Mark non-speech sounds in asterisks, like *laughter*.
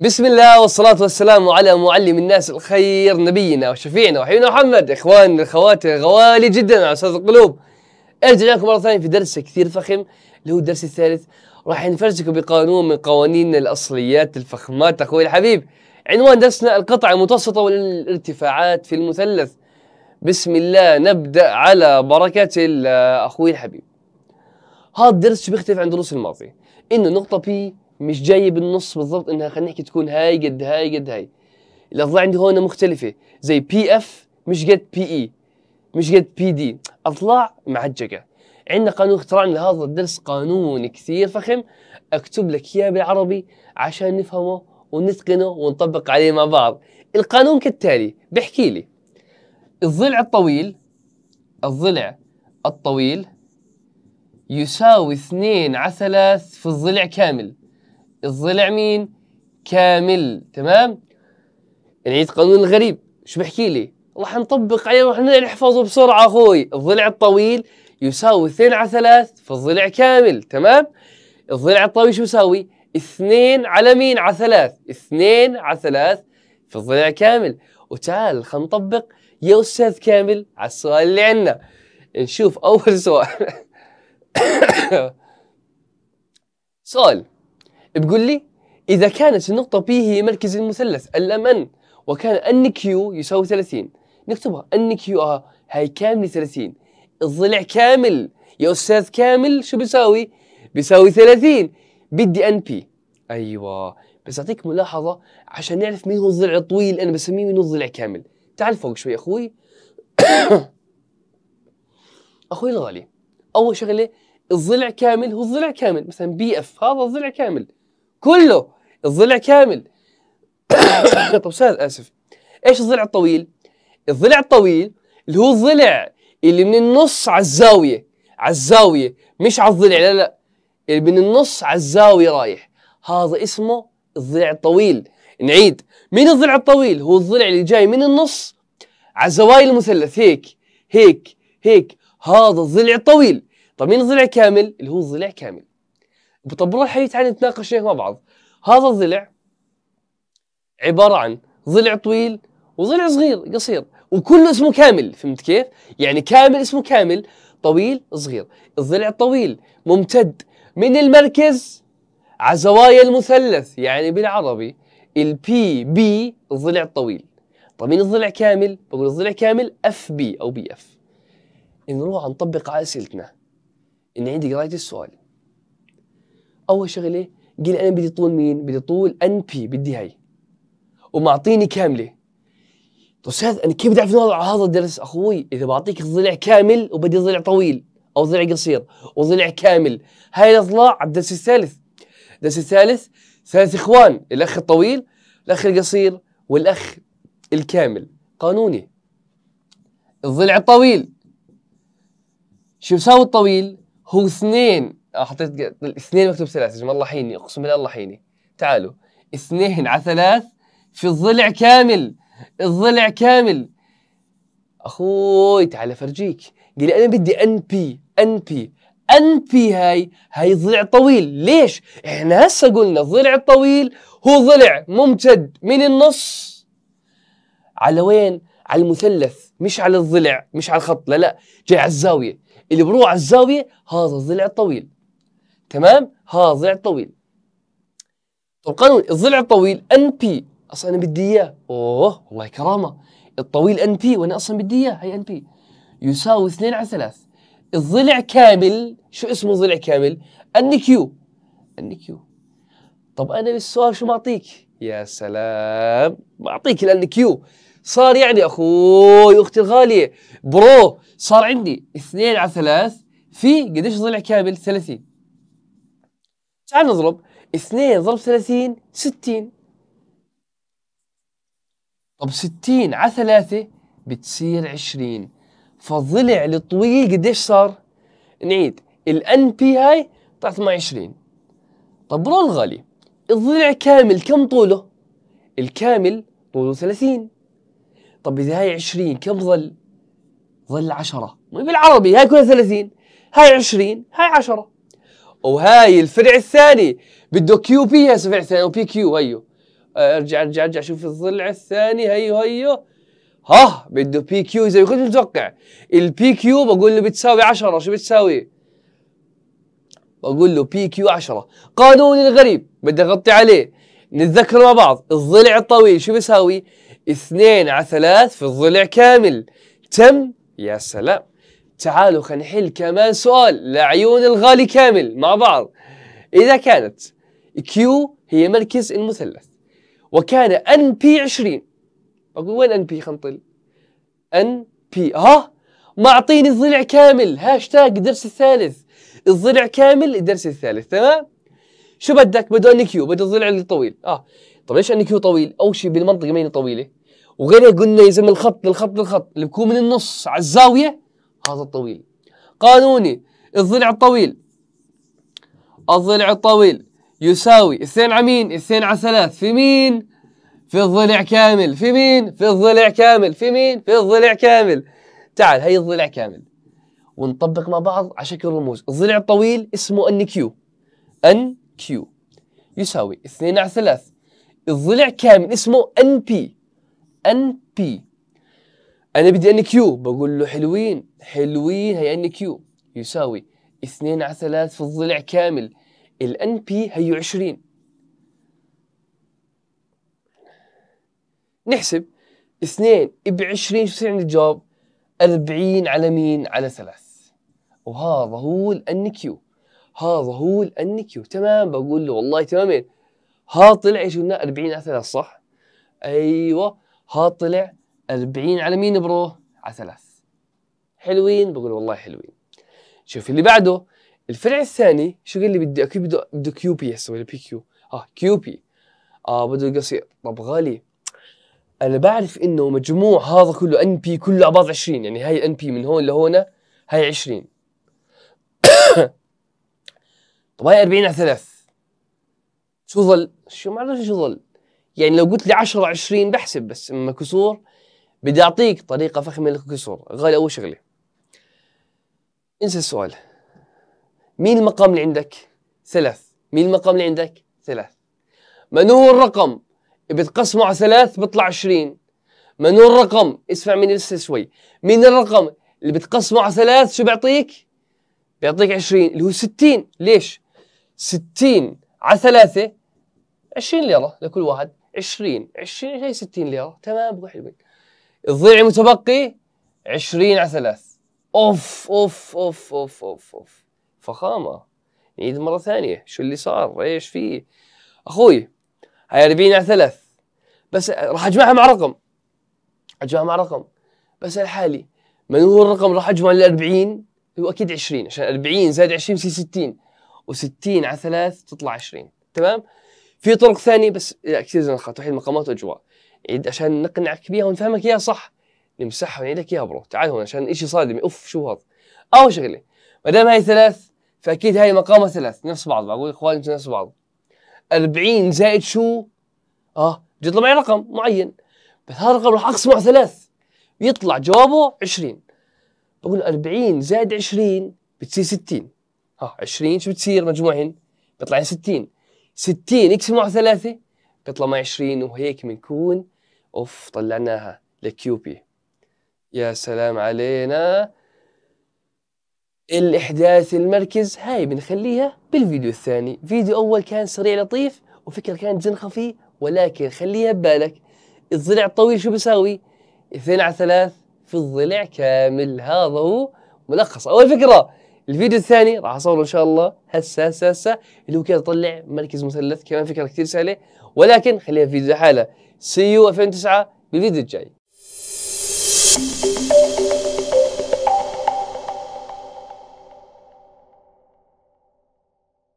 بسم الله والصلاة والسلام على معلم الناس الخير نبينا وشفيعنا وحبيبنا محمد إخواننا الخواتر غوالي جدا على اساس القلوب ارجع لكم مرة ثانية في درس كثير فخم اللي هو الدرس الثالث راح نفرجكم بقانون من قوانين الأصليات الفخمات أخوي الحبيب عنوان درسنا القطعة المتوسطة والارتفاعات في المثلث بسم الله نبدأ على بركة الله أخوي الحبيب هذا الدرس بيختلف عن دروس الماضي ان النقطه بي مش جايه بالنص بالضبط انها خلينا نحكي تكون هاي قد هاي قد هاي الاضلاع عندي هون مختلفه زي بي اف مش قد بي اي e، مش قد بي دي اضلاع معجقه عندنا قانون اخترعنا لهذا الدرس قانون كثير فخم اكتب لك اياه بالعربي عشان نفهمه ونتقنه ونطبق عليه مع بعض القانون كالتالي بحكي لي الضلع الطويل الضلع الطويل يساوي 2 على 3 في الضلع كامل الضلع مين؟ كامل تمام؟ نعيد قانون الغريب شو بحكي لي؟ راح نطبق عليه وراح نحفظه بسرعة أخوي الضلع الطويل يساوي 2 على 3 في الضلع كامل تمام؟ الضلع الطويل شو يساوي؟ 2 على مين؟ على 3 2 على 3 في الضلع كامل وتعال خلينا نطبق يا أستاذ كامل على السؤال اللي عندنا نشوف أول سؤال *laughs* *coughs* سؤال بقول لي إذا كانت النقطة P هي مركز المثلث الأمن وكان N Q يساوي 30 نكتبها N Q آه هاي كاملة 30 الضلع كامل يا أستاذ كامل شو بيساوي؟ بيساوي 30 بدي N P أيوة بس أعطيك ملاحظة عشان نعرف مين هو الضلع الطويل أنا بسميه مين هو الضلع كامل تعال فوق شوي أخوي *coughs* أخوي الغالي أول شغلة الضلع كامل هو الضلع كامل مثلا بي اف هذا الضلع كامل كله الضلع كامل *coughs* طب استاذ اسف ايش الضلع الطويل؟ الضلع الطويل اللي هو الضلع اللي من النص على الزاويه على الزاويه مش على الضلع لا لا اللي من النص على الزاويه رايح هذا اسمه الضلع الطويل نعيد مين الضلع الطويل؟ هو الضلع اللي جاي من النص على زوايا المثلث هيك هيك هيك هذا الضلع الطويل طب مين الضلع كامل اللي هو الضلع كامل طب نروح هي تعالي نتناقش مع بعض هذا الضلع عباره عن ضلع طويل وضلع صغير قصير وكله اسمه كامل فهمت كيف يعني كامل اسمه كامل طويل صغير الضلع الطويل ممتد من المركز على زوايا المثلث يعني بالعربي البي بي الضلع الطويل طب مين الضلع كامل بقول الضلع كامل اف بي او بي اف نروح نطبق على اسئلتنا ان عندي قرايه السؤال اول شغله قال انا بدي طول مين بدي طول ان بي بدي هاي ومعطيني كامله طيب استاذ انا كيف بدي اعرف على هذا الدرس اخوي اذا بعطيك ضلع كامل وبدي ضلع طويل او ضلع قصير وضلع كامل هاي الاضلاع على الدرس الثالث الدرس الثالث ثلاث اخوان الاخ الطويل الاخ القصير والاخ الكامل قانوني الضلع الطويل شو يساوي الطويل هو اثنين آه، حطيت اثنين مكتوب ثلاثة يا جماعة الله حيني اقسم بالله الله حيني تعالوا اثنين على ثلاث في الضلع كامل الضلع كامل اخوي تعال افرجيك قال انا بدي ان بي ان بي ان بي هاي هاي ضلع طويل ليش احنا هسه قلنا الضلع الطويل هو ضلع ممتد من النص على وين على المثلث مش على الضلع مش على الخط لا لا جاي على الزاويه اللي بروح على الزاويه هذا الضلع الطويل تمام هذا الضلع الطويل طب قانون الضلع الطويل ان بي اصلا انا بدي اياه اوه والله كرامه الطويل ان بي وانا اصلا بدي اياه هي ان بي يساوي 2 على 3 الضلع كامل شو اسمه ضلع كامل ان كيو ان كيو طب انا بالسؤال شو بعطيك يا سلام بعطيك الان كيو صار يعني اخوي اختي الغاليه برو صار عندي 2 على 3 في قديش ضلع كامل 30 تعال نضرب 2 ضرب 30 60 طب 60 على 3 بتصير 20 فالضلع الطويل قديش صار؟ نعيد الان بي هاي طلعت مع 20 طب برو الغالي الضلع كامل كم طوله؟ الكامل طوله 30 طب اذا هاي 20 كم ظل؟ ظل 10 بالعربي هاي كلها 30 هاي 20 هاي 10 وهاي الفرع الثاني بده كيو بي هسه فرع ثاني وبي كيو هيو آه، ارجع ارجع ارجع شوف الضلع الثاني هيو هيو ها بده بي كيو زي ما كنت متوقع البي كيو بقول له بتساوي 10 شو بتساوي؟ بقول له بي كيو 10 قانون الغريب بدي اغطي عليه نتذكر مع بعض الضلع الطويل شو بيساوي؟ 2 على 3 في الضلع كامل تم يا سلام تعالوا خلينا نحل كمان سؤال لعيون الغالي كامل مع بعض إذا كانت Q هي مركز المثلث وكان NP 20 أقول وين NP خنطل؟ NP ها معطيني الضلع كامل هاشتاج الدرس الثالث الضلع كامل الدرس الثالث تمام؟ شو بدك بده ان كيو بده الضلع اللي طويل اه طيب ليش ان كيو طويل اول شيء بالمنطقه مين طويله وغير قلنا يا زلمه الخط للخط للخط اللي بكون من النص على الزاويه هذا الطويل قانوني الضلع الطويل الضلع الطويل يساوي اثنين على مين اثنين على ثلاث في مين في الضلع كامل في مين في الضلع كامل في مين في الضلع كامل تعال هي الضلع كامل ونطبق مع بعض على شكل رموز الضلع الطويل اسمه ان كيو ان كيو يساوي 2 على 3 الضلع كامل اسمه ان بي ان بي انا بدي ان كيو بقول له حلوين حلوين هي ان كيو يساوي 2 على 3 في الضلع كامل الان بي هي 20 نحسب 2 ب 20 شو يصير عندي الجواب 40 على مين على 3 وهذا هو الان كيو هذا هو الانكيو تمام بقول له والله تمامين ها طلع ايش قلنا 40 على 3 صح ايوه ها طلع 40 على مين برو على 3 حلوين بقول والله حلوين شوف اللي بعده الفرع الثاني شو قال لي بدي اكيد بده بده كيو بي هسه ولا بي كيو اه كيو بي اه بده قصير طب غالي انا بعرف انه مجموع هذا كله ان بي كله على بعض 20 يعني هاي ان بي من هون لهون هاي 20 طب هي 40 على 3 شو ظل؟ شو ما اعرف شو ظل يعني لو قلت لي 10 20 بحسب بس اما كسور بدي اعطيك طريقه فخمه للكسور غالي اول شغله انسى السؤال مين المقام اللي عندك؟ ثلاث مين المقام اللي عندك؟ ثلاث من هو الرقم؟ بتقسمه على ثلاث بيطلع 20 من هو الرقم؟ اسمع مني لسه شوي مين الرقم اللي بتقسمه على ثلاث شو بيعطيك؟ بيعطيك 20 اللي هو 60 ليش؟ 60 على 3 20 ليره لكل واحد 20 20 هي 60 ليره تمام بروح البيت الضيع المتبقي 20 على 3 اوف اوف اوف اوف اوف, أوف. فخامه نعيد مره ثانيه شو اللي صار ايش فيه اخوي هاي 40 على 3 بس راح اجمعها مع رقم اجمعها مع رقم بسال حالي من هو الرقم راح اجمع ال 40 هو اكيد 20 عشان 40 زائد 20 يصير 60 و60 على 3 تطلع 20 تمام في طرق ثانيه بس لا كثير زي الخط وحيد مقامات واجواء عشان نقنعك بيها ونفهمك اياها صح نمسحها ونعيد لك اياها برو تعال هون عشان شيء صادم اوف شو هذا اول شغله ما دام هاي ثلاث فاكيد هاي مقامه ثلاث نفس بعض بقول اخواني نفس بعض 40 زائد شو اه بيطلع معي رقم معين بس هذا الرقم راح اقسمه على ثلاث بيطلع جوابه 20 بقول 40 زائد 20 بتصير 60 20 شو بتصير مجموعهن؟ بيطلع 60 60 اكس مع 3 بيطلع معي 20 وهيك بنكون اوف طلعناها لكيوبي يا سلام علينا الاحداث المركز هاي بنخليها بالفيديو الثاني فيديو اول كان سريع لطيف وفكره كانت جن خفي ولكن خليها ببالك الضلع الطويل شو بيساوي اثنين على ثلاث في الضلع كامل هذا هو ملخص اول فكره الفيديو الثاني راح اصوره ان شاء الله هسه هسه هسه اللي هو كيف اطلع مركز مثلث كمان فكره كثير سهله ولكن خليها في فيديو لحالها سي يو 2009 بالفيديو الجاي